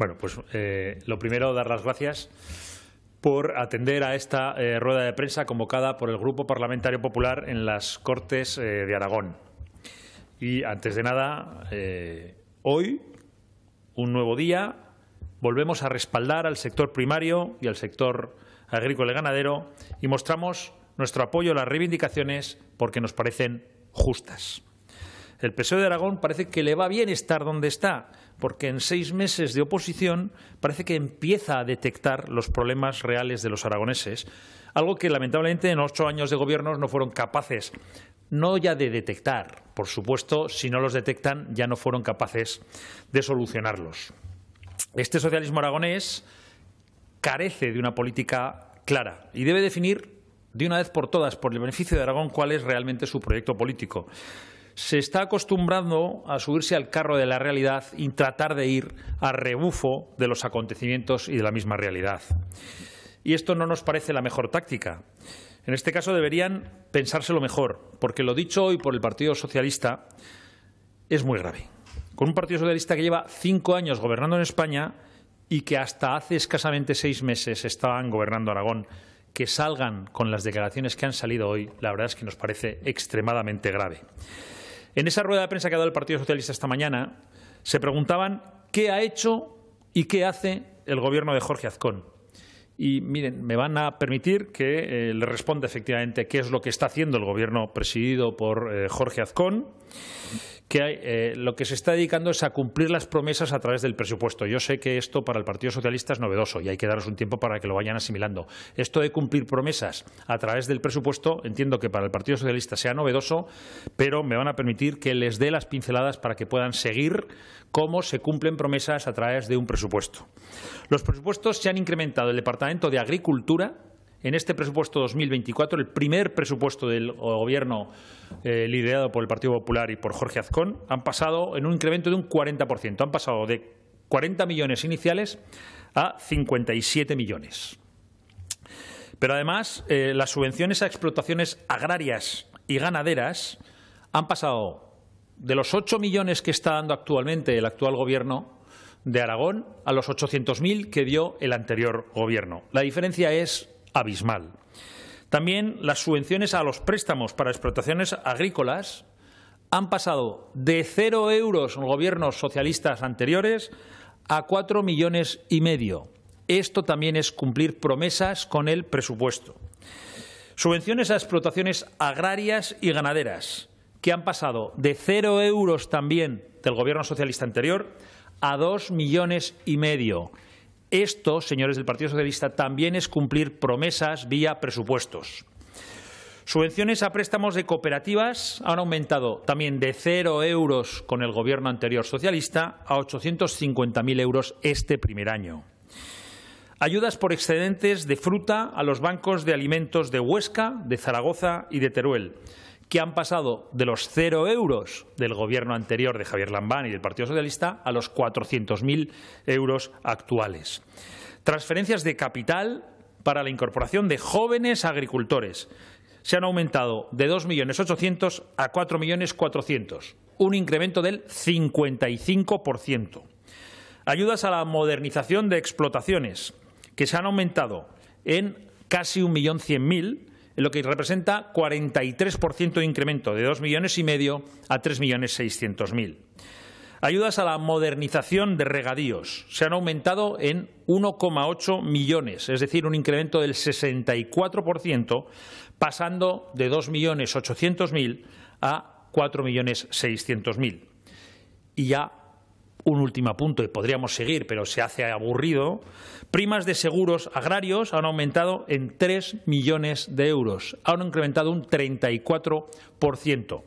Bueno, pues eh, lo primero, dar las gracias por atender a esta eh, rueda de prensa convocada por el Grupo Parlamentario Popular en las Cortes eh, de Aragón. Y antes de nada, hoy, un nuevo día, volvemos a respaldar al sector primario y al sector agrícola y ganadero y mostramos nuestro apoyo a las reivindicaciones porque nos parecen justas. El PSOE de Aragón parece que le va bien estar donde está, porque en seis meses de oposición parece que empieza a detectar los problemas reales de los aragoneses, algo que lamentablemente en ocho años de gobierno no fueron capaces, no ya de detectar, por supuesto, si no los detectan ya no fueron capaces de solucionarlos. Este socialismo aragonés carece de una política clara y debe definir de una vez por todas, por el beneficio de Aragón, cuál es realmente su proyecto político se está acostumbrando a subirse al carro de la realidad y tratar de ir a rebufo de los acontecimientos y de la misma realidad. Y esto no nos parece la mejor táctica. En este caso deberían pensárselo mejor, porque lo dicho hoy por el Partido Socialista es muy grave. Con un Partido Socialista que lleva cinco años gobernando en España y que hasta hace escasamente seis meses estaban gobernando Aragón, que salgan con las declaraciones que han salido hoy, la verdad es que nos parece extremadamente grave. En esa rueda de prensa que ha dado el Partido Socialista esta mañana, se preguntaban qué ha hecho y qué hace el gobierno de Jorge Azcón. Y miren, me van a permitir que eh, le responda efectivamente qué es lo que está haciendo el gobierno presidido por eh, Jorge Azcón que eh, lo que se está dedicando es a cumplir las promesas a través del presupuesto. Yo sé que esto para el Partido Socialista es novedoso y hay que daros un tiempo para que lo vayan asimilando. Esto de cumplir promesas a través del presupuesto, entiendo que para el Partido Socialista sea novedoso, pero me van a permitir que les dé las pinceladas para que puedan seguir cómo se cumplen promesas a través de un presupuesto. Los presupuestos se han incrementado. El Departamento de Agricultura en este presupuesto 2024, el primer presupuesto del Gobierno eh, liderado por el Partido Popular y por Jorge Azcón, han pasado en un incremento de un 40%. Han pasado de 40 millones iniciales a 57 millones. Pero además, eh, las subvenciones a explotaciones agrarias y ganaderas han pasado de los 8 millones que está dando actualmente el actual Gobierno de Aragón a los 800.000 que dio el anterior Gobierno. La diferencia es abismal. También las subvenciones a los préstamos para explotaciones agrícolas han pasado de cero euros en gobiernos socialistas anteriores a cuatro millones y medio. Esto también es cumplir promesas con el presupuesto. Subvenciones a explotaciones agrarias y ganaderas, que han pasado de cero euros también del gobierno socialista anterior a dos millones y medio. Esto, señores del Partido Socialista, también es cumplir promesas vía presupuestos. Subvenciones a préstamos de cooperativas han aumentado también de cero euros con el gobierno anterior socialista a 850.000 euros este primer año. Ayudas por excedentes de fruta a los bancos de alimentos de Huesca, de Zaragoza y de Teruel que han pasado de los cero euros del gobierno anterior de Javier Lambán y del Partido Socialista a los 400.000 euros actuales. Transferencias de capital para la incorporación de jóvenes agricultores se han aumentado de 2.800.000 a 4.400.000, un incremento del 55%. Ayudas a la modernización de explotaciones, que se han aumentado en casi 1.100.000 lo que representa 43% de incremento, de 2 millones y medio a 3 millones 600 mil. Ayudas a la modernización de regadíos se han aumentado en 1,8 millones, es decir, un incremento del 64%, pasando de 2.800.000 a 4.600.000. Y ya un último punto y podríamos seguir, pero se hace aburrido, primas de seguros agrarios han aumentado en 3 millones de euros, han incrementado un 34%.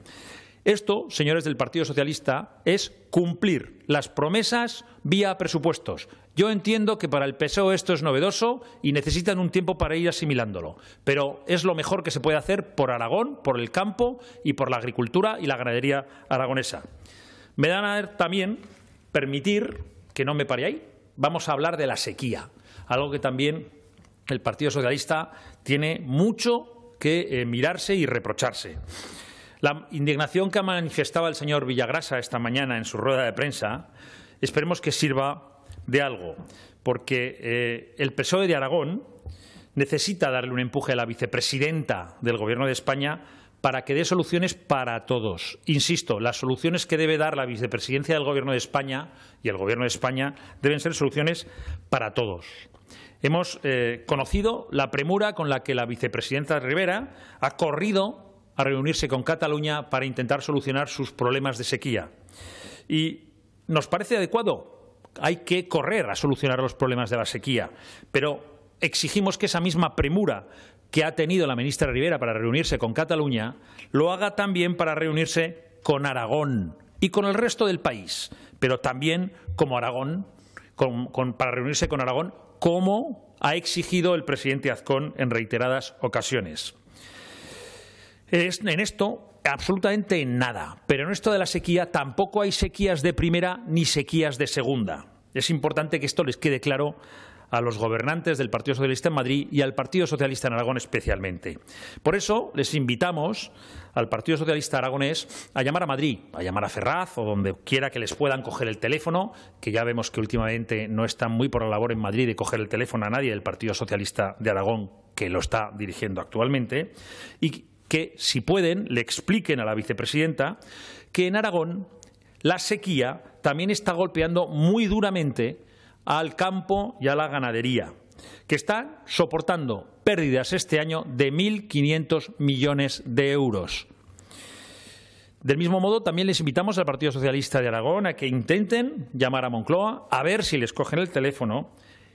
Esto, señores del Partido Socialista, es cumplir las promesas vía presupuestos. Yo entiendo que para el PSOE esto es novedoso y necesitan un tiempo para ir asimilándolo, pero es lo mejor que se puede hacer por Aragón, por el campo y por la agricultura y la ganadería aragonesa. Me dan a ver también permitir que no me pare ahí. Vamos a hablar de la sequía, algo que también el Partido Socialista tiene mucho que eh, mirarse y reprocharse. La indignación que ha manifestado el señor Villagrasa esta mañana en su rueda de prensa esperemos que sirva de algo, porque eh, el PSOE de Aragón necesita darle un empuje a la vicepresidenta del Gobierno de España para que dé soluciones para todos. Insisto, las soluciones que debe dar la vicepresidencia del Gobierno de España y el Gobierno de España deben ser soluciones para todos. Hemos eh, conocido la premura con la que la vicepresidenta Rivera ha corrido a reunirse con Cataluña para intentar solucionar sus problemas de sequía. Y nos parece adecuado, hay que correr a solucionar los problemas de la sequía, pero exigimos que esa misma premura que ha tenido la ministra Rivera para reunirse con Cataluña, lo haga también para reunirse con Aragón y con el resto del país, pero también como Aragón, para reunirse con Aragón, como ha exigido el presidente Azcón en reiteradas ocasiones. Es, en esto, absolutamente en nada, pero en esto de la sequía tampoco hay sequías de primera ni sequías de segunda. Es importante que esto les quede claro a los gobernantes del Partido Socialista en Madrid y al Partido Socialista en Aragón especialmente. Por eso les invitamos al Partido Socialista Aragonés a llamar a Madrid, a llamar a Ferraz o donde quiera que les puedan coger el teléfono, que ya vemos que últimamente no están muy por la labor en Madrid de coger el teléfono a nadie del Partido Socialista de Aragón que lo está dirigiendo actualmente, y que, si pueden, le expliquen a la vicepresidenta que en Aragón la sequía también está golpeando muy duramente al campo y a la ganadería, que están soportando pérdidas este año de 1.500 millones de euros. Del mismo modo, también les invitamos al Partido Socialista de Aragón a que intenten llamar a Moncloa a ver si les cogen el teléfono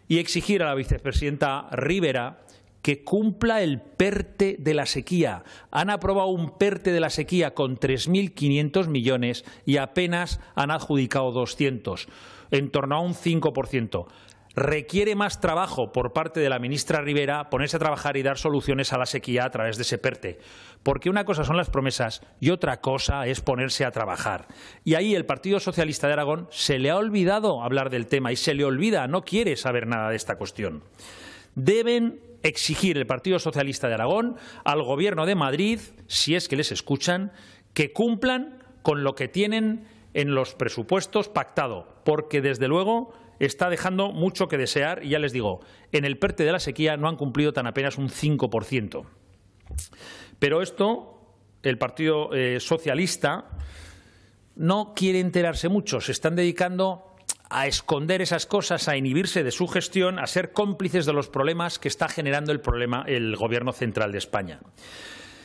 y exigir a la vicepresidenta Rivera que cumpla el PERTE de la sequía. Han aprobado un PERTE de la sequía con 3.500 millones y apenas han adjudicado 200 en torno a un 5%. Requiere más trabajo por parte de la ministra Rivera ponerse a trabajar y dar soluciones a la sequía a través de ese PERTE. Porque una cosa son las promesas y otra cosa es ponerse a trabajar. Y ahí el Partido Socialista de Aragón se le ha olvidado hablar del tema y se le olvida, no quiere saber nada de esta cuestión. Deben exigir el Partido Socialista de Aragón al Gobierno de Madrid, si es que les escuchan, que cumplan con lo que tienen en los presupuestos pactado, porque desde luego está dejando mucho que desear y ya les digo, en el PERTE de la sequía no han cumplido tan apenas un 5%. Pero esto, el Partido eh, Socialista no quiere enterarse mucho, se están dedicando a esconder esas cosas, a inhibirse de su gestión, a ser cómplices de los problemas que está generando el, problema, el Gobierno Central de España.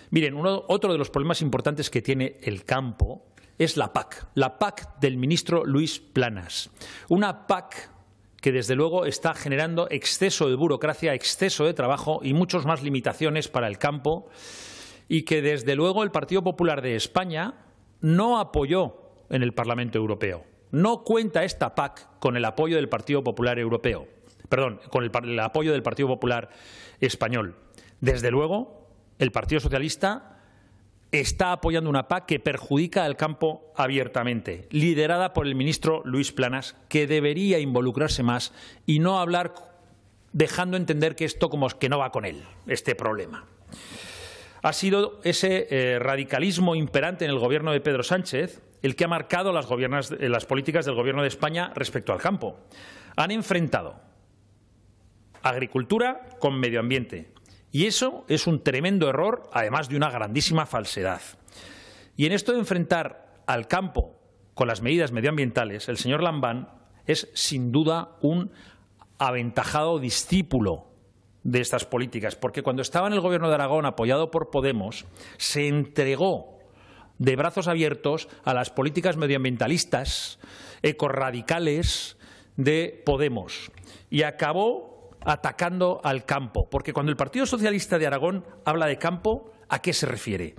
Miren, otro de los problemas importantes que tiene el campo es la PAC, la PAC del ministro Luis Planas. Una PAC que desde luego está generando exceso de burocracia, exceso de trabajo y muchas más limitaciones para el campo y que desde luego el Partido Popular de España no apoyó en el Parlamento Europeo. No cuenta esta PAC con el apoyo del Partido Popular Europeo, perdón, con el apoyo del Partido Popular Español. Desde luego, el Partido Socialista está apoyando una PAC que perjudica al campo abiertamente, liderada por el ministro Luis Planas, que debería involucrarse más y no hablar dejando entender que esto como que no va con él, este problema. Ha sido ese eh, radicalismo imperante en el gobierno de Pedro Sánchez el que ha marcado eh, las políticas del gobierno de España respecto al campo. Han enfrentado agricultura con medio ambiente, y eso es un tremendo error, además de una grandísima falsedad. Y en esto de enfrentar al campo con las medidas medioambientales, el señor Lambán es sin duda un aventajado discípulo de estas políticas, porque cuando estaba en el gobierno de Aragón apoyado por Podemos, se entregó de brazos abiertos a las políticas medioambientalistas, ecorradicales de Podemos y acabó atacando al campo. Porque cuando el Partido Socialista de Aragón habla de campo, ¿a qué se refiere?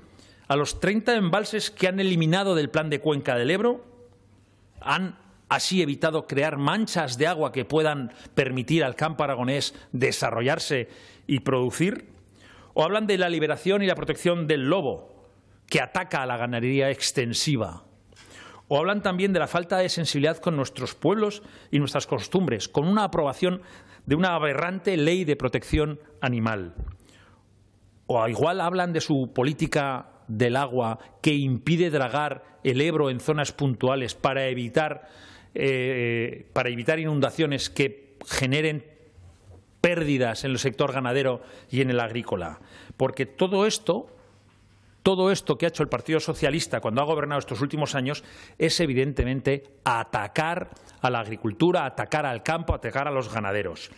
¿A los 30 embalses que han eliminado del plan de cuenca del Ebro? ¿Han así evitado crear manchas de agua que puedan permitir al campo aragonés desarrollarse y producir? ¿O hablan de la liberación y la protección del lobo, que ataca a la ganadería extensiva? O hablan también de la falta de sensibilidad con nuestros pueblos y nuestras costumbres, con una aprobación de una aberrante ley de protección animal. O igual hablan de su política del agua que impide dragar el Ebro en zonas puntuales para evitar, eh, para evitar inundaciones que generen pérdidas en el sector ganadero y en el agrícola. Porque todo esto todo esto que ha hecho el Partido Socialista cuando ha gobernado estos últimos años es evidentemente atacar a la agricultura, atacar al campo, atacar a los ganaderos.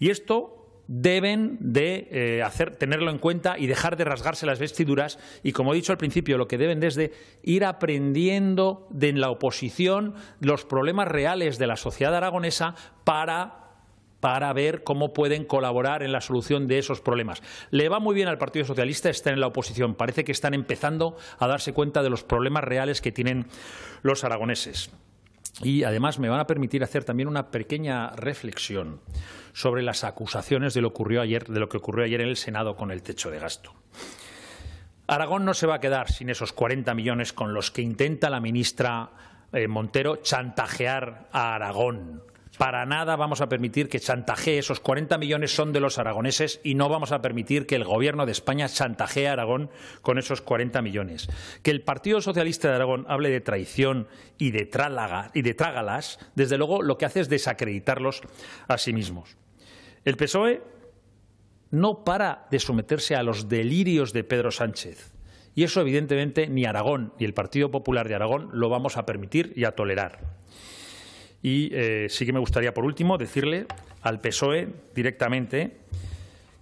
Y esto deben de eh, hacer, tenerlo en cuenta y dejar de rasgarse las vestiduras y, como he dicho al principio, lo que deben es ir aprendiendo de en la oposición los problemas reales de la sociedad aragonesa para para ver cómo pueden colaborar en la solución de esos problemas. Le va muy bien al Partido Socialista estar en la oposición. Parece que están empezando a darse cuenta de los problemas reales que tienen los aragoneses. Y además me van a permitir hacer también una pequeña reflexión sobre las acusaciones de lo, ocurrió ayer, de lo que ocurrió ayer en el Senado con el techo de gasto. Aragón no se va a quedar sin esos 40 millones con los que intenta la ministra eh, Montero chantajear a Aragón para nada vamos a permitir que chantajee esos 40 millones son de los aragoneses y no vamos a permitir que el Gobierno de España chantajee a Aragón con esos 40 millones. Que el Partido Socialista de Aragón hable de traición y de, trálaga, y de trágalas, desde luego lo que hace es desacreditarlos a sí mismos. El PSOE no para de someterse a los delirios de Pedro Sánchez. Y eso, evidentemente, ni Aragón ni el Partido Popular de Aragón lo vamos a permitir y a tolerar. Y eh, sí que me gustaría, por último, decirle al PSOE directamente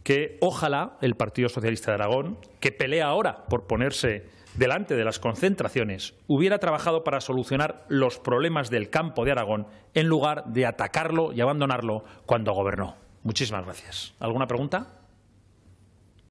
que ojalá el Partido Socialista de Aragón, que pelea ahora por ponerse delante de las concentraciones, hubiera trabajado para solucionar los problemas del campo de Aragón en lugar de atacarlo y abandonarlo cuando gobernó. Muchísimas gracias. ¿Alguna pregunta?